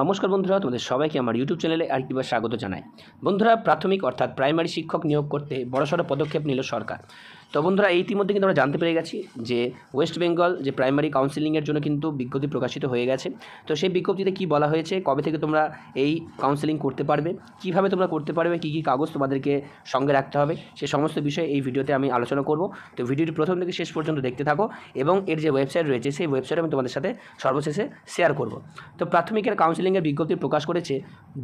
নমস্কার বন্ধুরা তোমাদের সবাইকে আমার ইউটিউব চ্যানেলে আরেকটিবার স্বাগত জানাই বন্ধুরা প্রাথমিক অর্থাৎ প্রাইমারি শিক্ষক নিয়োগ করতে বড়সড় পদক্ষেপ নিল সরকার তো বন্ধুরা এই ইতিমধ্যে কিন্তু আমরা জানতে পেরে গেছি যে ওয়েস্ট বেঙ্গল যে প্রাইমারি কাউন্সিলিংয়ের জন্য কিন্তু বিজ্ঞপ্তি প্রকাশিত হয়ে গেছে তো সেই বিজ্ঞপ্তিতে কি বলা হয়েছে কবে থেকে তোমরা এই কাউন্সেলিং করতে পারবে কিভাবে তোমরা করতে পারবে কী কী কাগজ তোমাদেরকে সঙ্গে রাখতে হবে সে সমস্ত বিষয়ে এই ভিডিওতে আমি আলোচনা করব তো ভিডিওটি প্রথম থেকে শেষ পর্যন্ত দেখতে থাকো এবং এর যে ওয়েবসাইট রয়েছে সেই ওয়েবসাইট আমি তোমাদের সাথে সর্বশেষে শেয়ার করব তো প্রাথমিকের কাউন্সেলিংয়ের বিজ্ঞপ্তি প্রকাশ করেছে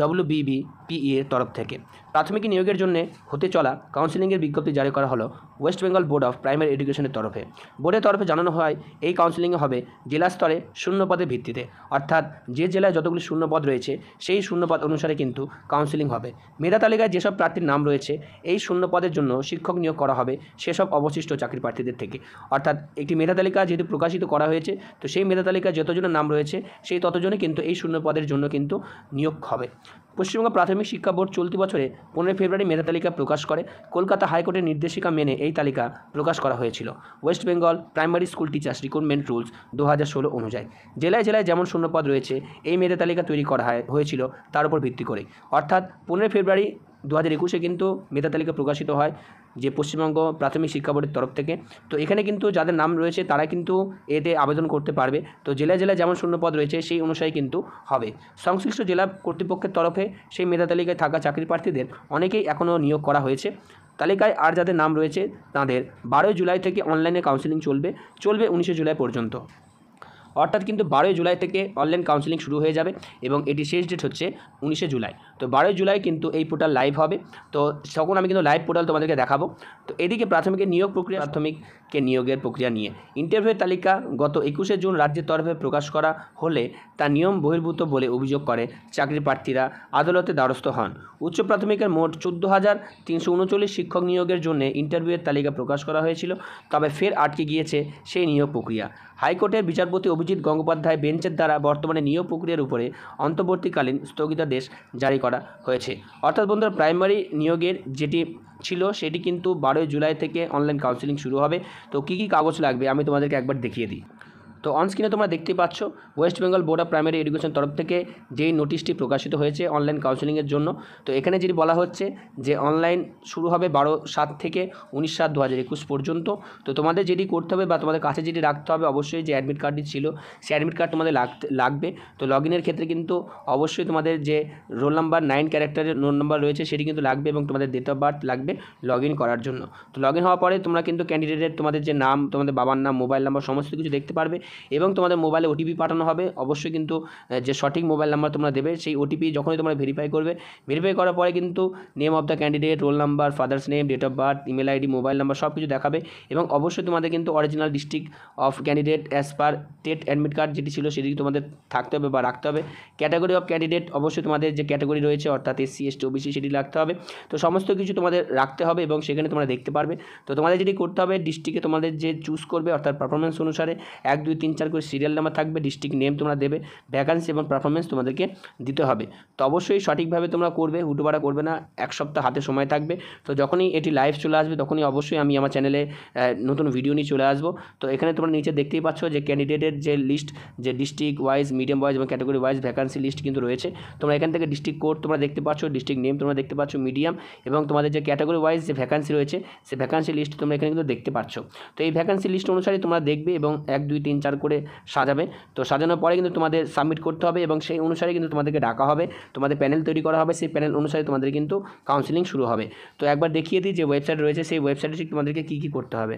ডব্লিউ বিবি পিইএর তরফ থেকে প্রাথমিক নিয়োগের জন্য হতে চলা কাউন্সিলিংয়ের বিজ্ঞপ্তি জারি করা হলো West Bengal board of primary এডুকেশনের তরফে বোর্ডের তরফে জানানো হয় এই কাউন্সিলিংয়ে হবে জেলা স্তরে শূন্যপদের ভিত্তিতে অর্থাৎ যে জেলায় যতগুলি শূন্যপদ রয়েছে সেই শূন্যপদ অনুসারে কিন্তু কাউন্সিলিং হবে মেধা তালিকায় যেসব প্রার্থীর নাম রয়েছে এই শূন্যপদের জন্য শিক্ষক নিয়োগ করা হবে সেসব অবশিষ্ট চাকরি প্রার্থীদের থেকে অর্থাৎ একটি মেধা তালিকা যেহেতু প্রকাশিত করা হয়েছে তো সেই মেধা তালিকায় যতজনের নাম রয়েছে সেই ততজনে কিন্তু এই শূন্যপদের জন্য কিন্তু নিয়োগ হবে পশ্চিমবঙ্গ প্রাথমিক শিক্ষা বোর্ড চলতি বছরে পনেরোই ফেব্রুয়ারি মেধা তালিকা প্রকাশ করে কলকাতা হাইকোর্টের নির্দেশিকা মেনে এই তালিকা প্রকাশ করা হয়েছিল West Bengal primary school teachers recruitment rules দু হাজার ষোলো অনুযায়ী জেলায় জেলায় যেমন শূন্যপদ রয়েছে এই মেধা তালিকা তৈরি করা হয়েছিল তার উপর ভিত্তি করে অর্থাৎ পনেরোই ফেব্রুয়ারি দু হাজার একুশে কিন্তু মেধা তালিকা প্রকাশিত হয় যে পশ্চিমবঙ্গ প্রাথমিক শিক্ষা বোর্ডের তরফ থেকে তো এখানে কিন্তু যাদের নাম রয়েছে তারা কিন্তু এতে আবেদন করতে পারবে তো জেলা জেলা যেমন শূন্যপদ রয়েছে সেই অনুসারে কিন্তু হবে সংশ্লিষ্ট জেলা কর্তৃপক্ষের তরফে সেই মেধা তালিকায় থাকা চাকরি প্রার্থীদের অনেকেই এখনও নিয়োগ করা হয়েছে তালিকায় আর যাদের নাম রয়েছে তাদের বারোই জুলাই থেকে অনলাইনে কাউন্সেলিং চলবে চলবে উনিশে জুলাই পর্যন্ত অর্থাৎ কিন্তু বারোই জুলাই থেকে অনলাইন কাউন্সিলিং শুরু হয়ে যাবে এবং এটি শেষ ডেট হচ্ছে উনিশে জুলাই তো বারোই জুলাই কিন্তু এই পোর্টাল লাইভ হবে তো তখন আমি কিন্তু লাইভ পোর্টাল তোমাদেরকে দেখাবো তো এদিকে প্রাথমিকের নিয়োগ প্রক্রিয়া প্রাথমিককে নিয়োগের প্রক্রিয়া নিয়ে ইন্টারভিউ তালিকা গত একুশে জুন রাজ্যের তরফে প্রকাশ করা হলে তা নিয়ম বহির্ভূত বলে অভিযোগ করে চাকরি প্রার্থীরা আদালতে দ্বারস্থ হন উচ্চ প্রাথমিকের মোট চোদ্দো হাজার তিনশো উনচল্লিশ শিক্ষক নিয়োগের জন্য ইন্টারভিউয়ের তালিকা প্রকাশ করা হয়েছিল তবে ফের আটকে গিয়েছে সেই নিয়োগ প্রক্রিয়া হাইকোর্টের বিচারপতি অভিজিৎ গঙ্গোপাধ্যায় বেঞ্চের দ্বারা বর্তমানে নিয়োগ প্রক্রিয়ার উপরে অন্তর্বর্তীকালীন স্থগিতাদেশ জারি করা হয়েছে অর্থাৎ বন্ধুরা প্রাইমারি নিয়োগের যেটি ছিল সেটি কিন্তু বারোই জুলাই থেকে অনলাইন কাউন্সিলিং শুরু হবে তো কী কী কাগজ লাগবে আমি তোমাদেরকে একবার দেখিয়ে দিই তো অনস্ক্রিনে তোমরা দেখতে পাচ্ছ West Bengal board of primary education তরফ থেকে যেই নোটিশটি প্রকাশিত হয়েছে অনলাইন কাউন্সেলিংয়ের জন্য তো এখানে যেটি বলা হচ্ছে যে অনলাইন শুরু হবে বারো সাত থেকে উনিশ সাত দু হাজার একুশ পর্যন্ত তো তোমাদের যেটি করতে হবে বা তোমাদের কাছে যেটি রাখতে হবে অবশ্যই যে অ্যাডমিট কার্ডটি ছিল সেই অ্যাডমিট কার্ড তোমাদের লাগবে তো লগ ইনের ক্ষেত্রে কিন্তু অবশ্যই তোমাদের যে রোল নাম্বার নাইন ক্যারেক্টারের রোল নাম্বার রয়েছে সেটি কিন্তু লাগবে এবং তোমাদের ডেট অফ বার্থ লাগবে লগ ইন করার জন্য তো লগ ইন হওয়ার পরে তোমরা কিন্তু ক্যান্ডিডেটের তোমাদের যে নাম তোমাদের বাবার নাম মোবাইল নাম্বার সমস্ত কিছু দেখতে পারবে এবং তোমাদের মোবাইলে ওটিপি পাঠানো হবে অবশ্যই কিন্তু যে সঠিক মোবাইল নাম্বার তোমরা দেবে সেই ওটিপি যখনই তোমরা ভেরিফাই করবে ভেরিফাই করার পরে কিন্তু name of the candidate roll number father's name date of birth email ID mobile number সব কিছু দেখাবে এবং অবশ্যই তোমাদের কিন্তু original district of candidate as per TET admit card যেটি ছিল সেটি তোমাদের থাকতে হবে বা রাখতে হবে ক্যাটাগরি অফ ক্যান্ডিডেট অবশ্যই তোমাদের যে ক্যাটাগরি রয়েছে অর্থাৎ এসসি এসটি ওবিসি সেটি রাখতে হবে তো সমস্ত কিছু তোমাদের রাখতে হবে এবং সেখানে তোমরা দেখতে পারবে তো তোমাদের যেটি করতে হবে ডিস্ট্রিক্টে তোমাদের যে চুজ করবে অর্থাৎ পারফরমেন্স অনুসারে এক দুই তিন চার করে সিরিয়াল নাম্বার থাকবে ডিস্ট্রিক্ট নেম তোমরা দেবে ভ্যাকান্সি এবং পারফরমেন্স তোমাদেরকে দিতে হবে তো অবশ্যই সঠিকভাবে তোমরা করবে হুটোপাড়া করবে না এক সপ্তাহ হাতে সময় থাকবে তো যখনই এটি লাইভ চলে আসবে তখনই অবশ্যই আমি আমার চ্যানেলে নতুন ভিডিও নিয়ে চলে আসবো তো এখানে তোমরা নিচে দেখতেই পাচ্ছ যে ক্যান্ডিডেটের যে লিস্ট যে ডিস্ট্রিক্ট ওয়াইজ মিডিয়াম ওয়াইজ এবং ক্যাটাগরি ওয়াইজ ভ্যাকান্সি লিস্ট কিন্তু রয়েছে তোমরা এখান থেকে ডিস্ট্রিক্ট কোড তোমরা দেখতে পাচ্ছ ডিস্ট্রিক্ট নেম তোমরা দেখতে পাচ্ছ মিডিয়াম এবং তোমাদের যে ক্যাটাগরি ওয়াইজ যে ভ্যাকান্সি রয়েছে সে ভ্যাকান্সি লিস্ট তোমরা এখানে কিন্তু দেখতে পাচ্ছ তো এই ভ্যাকান্সি লিস্ট অনুসারে তোমরা দেখবে এবং এক দুই তিন চার কালার করে সাজাবে তো সাজানোর পরে কিন্তু তোমাদের সাবমিট করতে হবে এবং সেই অনুসারে কিন্তু তোমাদেরকে ডাকা হবে তোমাদের প্যানেল তৈরি করা হবে সেই প্যানেল অনুসারে তোমাদের কিন্তু কাউন্সিলিং শুরু হবে তো একবার দেখিয়ে দিই যে ওয়েবসাইট রয়েছে সেই ওয়েবসাইটে তোমাদেরকে কী কী করতে হবে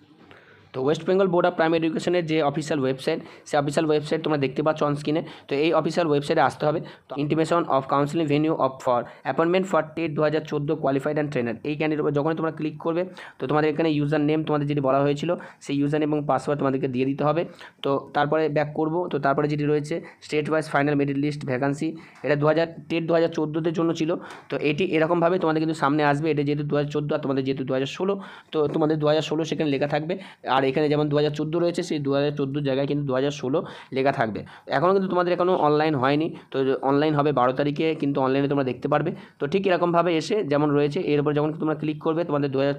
তো West Bengal board of primary এডুকেশনের যে অফিসিয়াল ওয়েবসাইট সে অফিসিয়াল ওয়েবসাইট তোমরা দেখতে পাচ্ছ অন স্ক্রিনে তো এই অফিসিয়াল ওয়েবসাইটে আসতে হবে তো intimation of counselling venue of for appointment for TET দু হাজার চোদ্দো কোয়ালিফাইড অ্যান্ড ট্রেনার এই ক্যান্ডিডেট উপর যখনই তোমরা ক্লিক করবে তো তোমাদের এখানে ইউজার নেম তোমাদের যেটি বলা হয়েছিল সেই ইউজার নেম এবং পাসওয়ার্ড তোমাদেরকে দিয়ে দিতে হবে তো তারপরে ব্যাক করবো তো তারপরে যেটি রয়েছে state wise final merit list vacancy এটা দু হাজার টেট দু হাজার চোদ্দোতে জন্য ছিল তো এটি এরকমভাবে তোমাদের কিন্তু সামনে আসবে এটা যেহেতু দু হাজার চোদ্দো আর তোমাদের যেহেতু দু হাজার ষোলো তো তোমাদের দু হাজার ষোলো সেখানে লেখা থাকবে আর এখানে যেমন দু হাজার রয়েছে সেই দু হাজার জায়গায় কিন্তু দু হাজার লেখা থাকবে এখনও কিন্তু তোমাদের এখনও অনলাইন হয়নি তো অনলাইন হবে বারো তারিখে কিন্তু অনলাইনে তোমরা দেখতে পারবে তো ঠিক এরকমভাবে এসে যেমন রয়েছে এর উপর যখন তোমরা ক্লিক করবে তোমাদের দু হাজার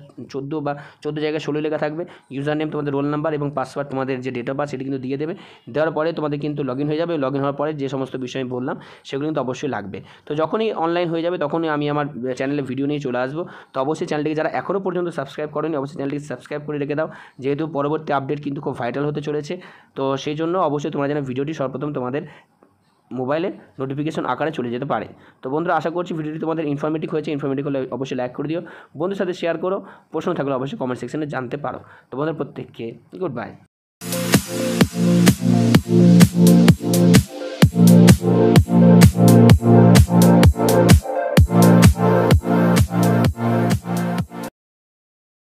বা চোদ্দো জায়গায় ষোলো লেখা থাকবে ইউজার নেম তোমাদের রোল নাম্বার এবং পাসওয়ার্ড তোমাদের যে ডেট অফ বার্থ সেটি কিন্তু দিয়ে দেবে দেওয়ার পরে তোমাদের কিন্তু লগ হয়ে যাবে লগ হওয়ার পরে যে সমস্ত বিষয় আমি বললাম সেগুলো কিন্তু অবশ্যই লাগবে তো যখনই অনলাইন হয়ে যাবে তখনই আমি আমার চ্যানেলে ভিডিও নিয়ে চলে আসবো তো অবশ্যই চ্যানেলটিকে যারা এখনও পর্যন্ত সাবস্ক্রাইব করেনি অবশ্যই চ্যানেলটিকে সাবস্ক্রাইব করে রেখে দাও যেহেতু পরবর্তী আপডেট কিন্তু খুব ভাইটাল হতে চলেছে তো সেই জন্য অবশ্যই তোমরা যেন ভিডিওটি সর্বপ্রথম তোমাদের মোবাইলে নোটিফিকেশন আকারে চলে যেতে পারে তো বন্ধুরা আশা করছি ভিডিওটি তোমাদের ইনফরমেটিভ হয়েছে ইনফরমেটিভ হলে অবশ্যই লাইক করে দিও বন্ধুর সাথে শেয়ার করো প্রশ্ন থাকলে অবশ্যই কমেন্ট সেকশনে জানতে পারো তো বন্ধুরা প্রত্যেককে গুড বাই